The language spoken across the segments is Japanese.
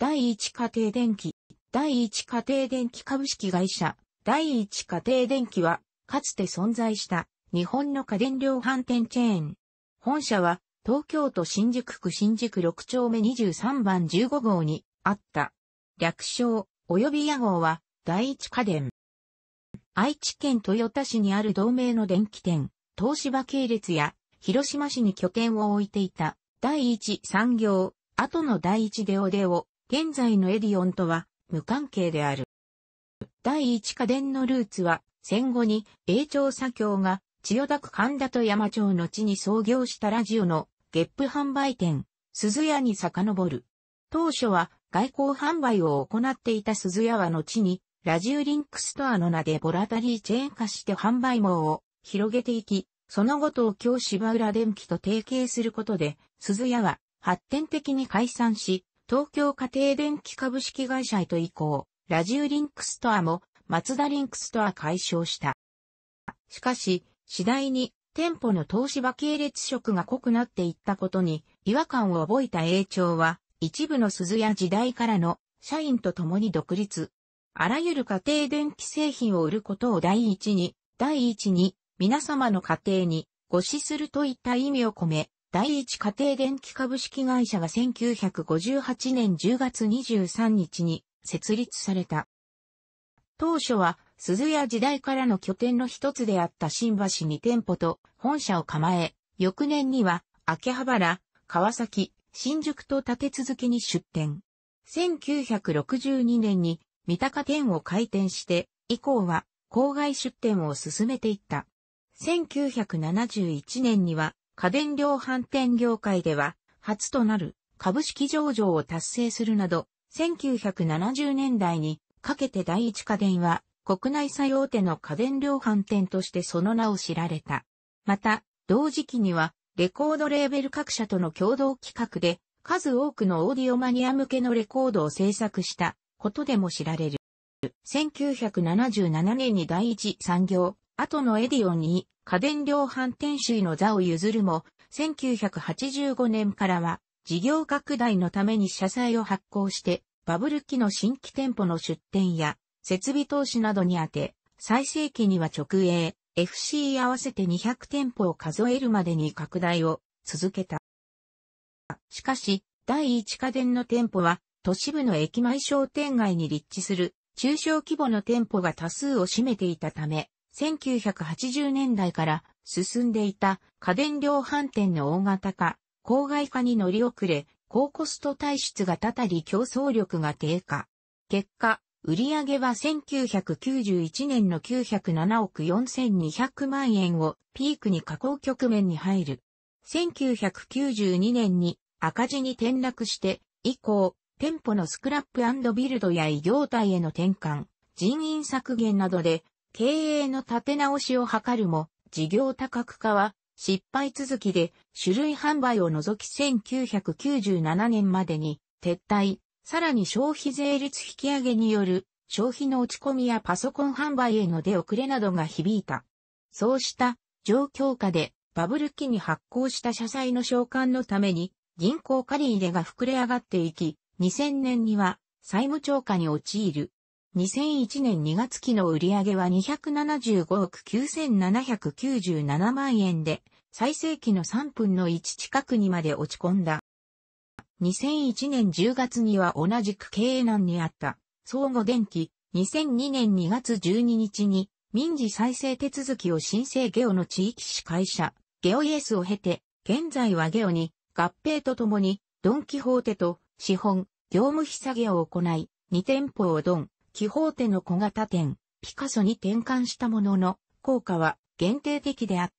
第一家庭電機、第一家庭電機株式会社、第一家庭電機は、かつて存在した日本の家電量販店チェーン。本社は、東京都新宿区新宿6丁目23番15号にあった。略称、及び屋号は、第一家電。愛知県豊田市にある同盟の電気店、東芝系列や、広島市に拠点を置いていた、第一産業、後の第一デオデオ、現在のエディオンとは無関係である。第一家電のルーツは戦後に永長左京が千代田区神田と山町の地に創業したラジオのゲップ販売店、鈴屋に遡る。当初は外交販売を行っていた鈴屋は後にラジオリンクストアの名でボラタリーチェーン化して販売網を広げていき、その後東京芝浦電機と提携することで、鈴屋は発展的に解散し、東京家庭電気株式会社へと移行、ラジオリンクストアも、マツダリンクストア解消した。しかし、次第に店舗の東芝系列色が濃くなっていったことに違和感を覚えた永長は、一部の鈴や時代からの社員と共に独立。あらゆる家庭電気製品を売ることを第一に、第一に、皆様の家庭に、ご視するといった意味を込め、第一家庭電気株式会社が1958年10月23日に設立された。当初は鈴屋時代からの拠点の一つであった新橋に店舗と本社を構え、翌年には秋葉原、川崎、新宿と立て続けに出店。1962年に三鷹店を開店して、以降は郊外出店を進めていった。1971年には家電量販店業界では、初となる株式上場を達成するなど、1970年代にかけて第一家電は国内最大手の家電量販店としてその名を知られた。また、同時期にはレコードレーベル各社との共同企画で数多くのオーディオマニア向けのレコードを制作したことでも知られる。1977年に第一産業後のエディオンに家電量販店主の座を譲るも、1985年からは事業拡大のために社債を発行して、バブル期の新規店舗の出店や設備投資などに充て、最盛期には直営、FC 合わせて200店舗を数えるまでに拡大を続けた。しかし、第一家電の店舗は、都市部の駅前商店街に立地する中小規模の店舗が多数を占めていたため、1980年代から進んでいた家電量販店の大型化、郊外化に乗り遅れ、高コスト体質がたたり競争力が低下。結果、売上は1991年の907億4200万円をピークに加工局面に入る。1992年に赤字に転落して以降、店舗のスクラップビルドや異業態への転換、人員削減などで経営の立て直しを図るも、事業多角化は失敗続きで種類販売を除き1997年までに撤退、さらに消費税率引き上げによる消費の落ち込みやパソコン販売への出遅れなどが響いた。そうした状況下でバブル期に発行した社債の償還のために銀行借り入れが膨れ上がっていき、2000年には債務超過に陥る。2001年2月期の売上は275億9797万円で、最盛期の3分の1近くにまで落ち込んだ。2001年10月には同じく経営難にあった、相互電気、2002年2月12日に、民事再生手続きを申請ゲオの地域市会社、ゲオイエスを経て、現在はゲオに、合併とともに、ドンキホーテと、資本、業務費下げを行い、2店舗をドン、気泡手の小型店、ピカソに転換したものの、効果は限定的であっ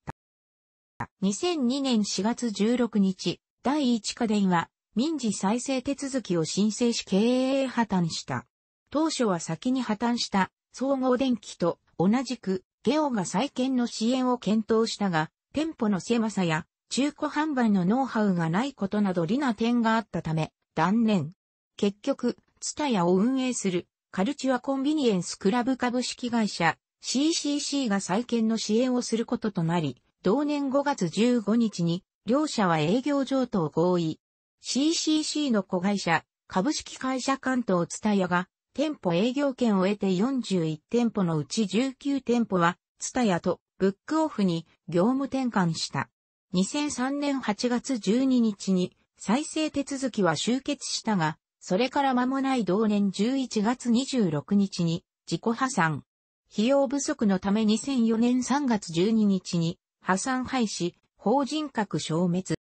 た。2002年4月16日、第一家電は民事再生手続きを申請し経営破綻した。当初は先に破綻した総合電機と同じくゲオが再建の支援を検討したが、店舗の狭さや中古販売のノウハウがないことなど利な点があったため、断念。結局、ツタヤを運営するカルチュアコンビニエンスクラブ株式会社 CCC が再建の支援をすることとなり、同年5月15日に両社は営業上等合意。CCC の子会社株式会社関東ツタヤが店舗営業権を得て41店舗のうち19店舗はツタヤとブックオフに業務転換した。2003年8月12日に再生手続きは終結したが、それから間もない同年11月26日に自己破産。費用不足のため2004年3月12日に破産廃止、法人格消滅。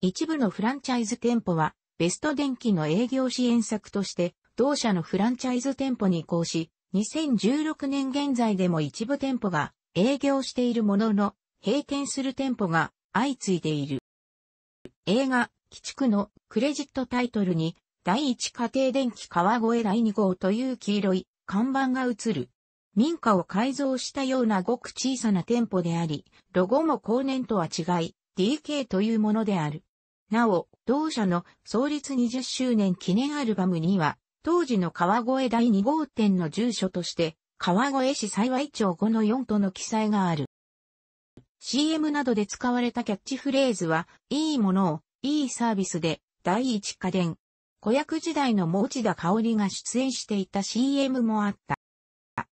一部のフランチャイズ店舗はベスト電機の営業支援策として同社のフランチャイズ店舗に移行し、2016年現在でも一部店舗が営業しているものの、閉店する店舗が相次いでいる。映画、鬼畜のクレジットタイトルに第一家庭電気川越第二号という黄色い看板が映る。民家を改造したようなごく小さな店舗であり、ロゴも後年とは違い、DK というものである。なお、同社の創立20周年記念アルバムには、当時の川越第二号店の住所として、川越市幸町5の4との記載がある。CM などで使われたキャッチフレーズは、いいものを、いいサービスで、第一家電、子役時代の持田香織が出演していた CM もあった。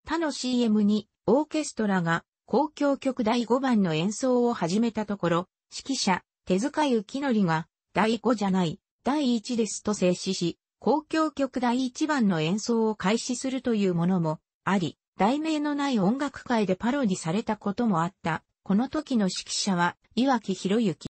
他の CM にオーケストラが公共曲第5番の演奏を始めたところ、指揮者、手塚幸則が第5じゃない、第1ですと静止し、公共曲第1番の演奏を開始するというものもあり、題名のない音楽界でパロディされたこともあった。この時の指揮者は岩木博之。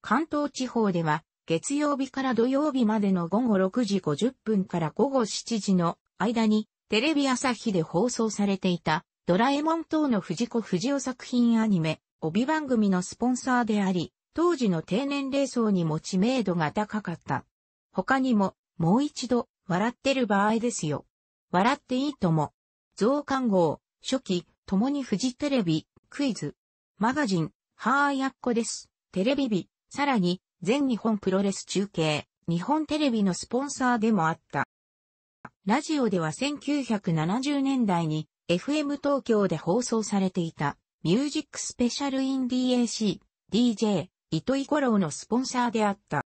関東地方では月曜日から土曜日までの午後6時50分から午後7時の間に、テレビ朝日で放送されていた、ドラえもん等の藤子不二雄作品アニメ、帯番組のスポンサーであり、当時の低年齢層にも知名度が高かった。他にも、もう一度、笑ってる場合ですよ。笑っていいとも。増刊号、初期、共にフジテレビ、クイズ、マガジン、はーやっこです。テレビ日、さらに、全日本プロレス中継、日本テレビのスポンサーでもあった。ラジオでは1970年代に FM 東京で放送されていたミュージックスペシャルイン DAC、DJ、糸井五郎のスポンサーであった。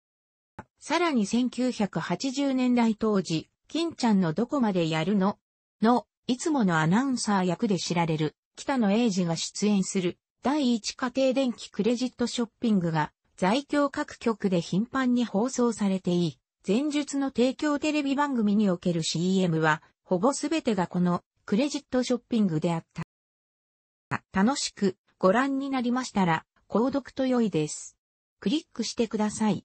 さらに1980年代当時、金ちゃんのどこまでやるのの、いつものアナウンサー役で知られる、北野英二が出演する、第一家庭電気クレジットショッピングが、在京各局で頻繁に放送されていい。前述の提供テレビ番組における CM は、ほぼすべてがこのクレジットショッピングであった。楽しくご覧になりましたら、購読と良いです。クリックしてください。